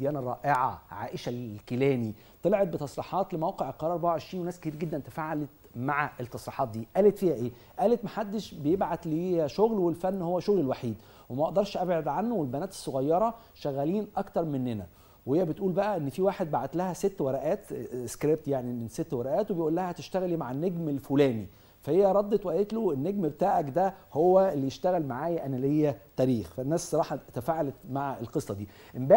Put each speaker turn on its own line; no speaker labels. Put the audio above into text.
ديانا الرائعة عائشة الكيلاني طلعت بتصريحات لموقع القرار 24 وناس كتير جدا تفاعلت مع التصريحات دي قالت فيها ايه قالت محدش بيبعت لي شغل والفن هو شغلي الوحيد وما اقدرش ابعد عنه والبنات الصغيره شغالين اكتر مننا وهي بتقول بقى ان في واحد بعت لها ست ورقات سكريبت آه، يعني من ست ورقات وبيقول لها هتشتغلي مع النجم الفلاني فهي ردت وقالت له النجم بتاعك ده هو اللي يشتغل معايا انا ليا تاريخ فالناس صراحه تفاعلت مع القصه دي